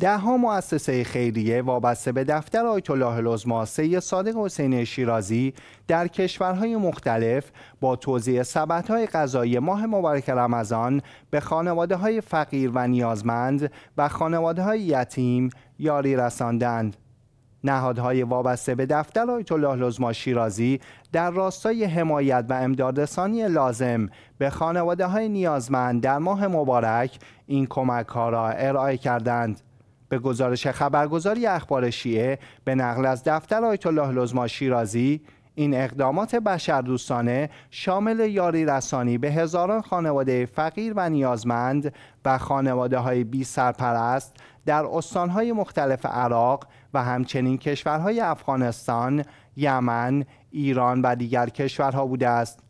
ده ها مؤسسه خیریه وابسته به دفتر آیت الله العظما صادق حسین شیرازی در کشورهای مختلف با توزیع سبدهای غذایی ماه مبارک رمضان به خانواده های فقیر و نیازمند و خانواده های یتیم یاری رساندند. نهادهای وابسته به دفتر آیت الله لزما شیرازی در راستای حمایت و امدادرسانی لازم به خانواده های نیازمند در ماه مبارک این کمک ها را ارائه کردند. به گزارش خبرگزاری اخبار شیعه به نقل از دفتر آیت الله لزما شیرازی این اقدامات بشردوستانه شامل یاری رسانی به هزاران خانواده فقیر و نیازمند و خانواده های بی سرپرست در استانهای مختلف عراق و همچنین کشورهای افغانستان، یمن، ایران و دیگر کشورها بوده است.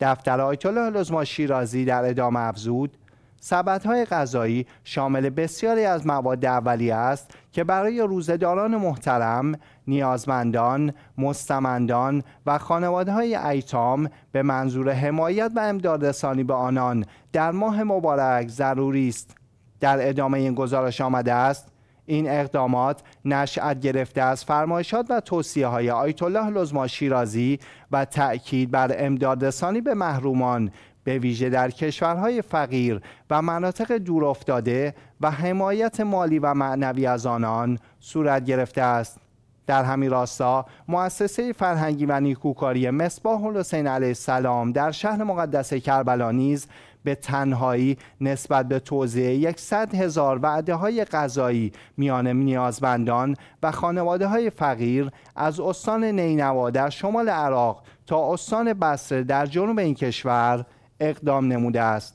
دفتر آیت الله لزما شیرازی در ادامه افزود سبد های غذایی شامل بسیاری از مواد اولیه است که برای روزهداران محترم، نیازمندان، مستمندان و خانواده های ایتام به منظور حمایت و امدادرسانی به آنان در ماه مبارک ضروری است. در ادامه این گزارش آمده است این اقدامات نشأت گرفته از فرمایشات و توصیه های آیت الله لزما شیرازی و تأکید بر امدادرسانی به محرومان به ویژه در کشورهای فقیر و مناطق دورافتاده و حمایت مالی و معنوی از آنان صورت گرفته است. در همین راستا مؤسسه فرهنگی و نیکوکاری مصباح حسین علیه السلام در شهر مقدس کربلا نیز به تنهایی نسبت به توزیع 100 هزار وعده های غذایی میان نیازمندان و خانواده های فقیر از استان نینوا در شمال عراق تا استان بصره در جنوب این کشور اقدام نموده است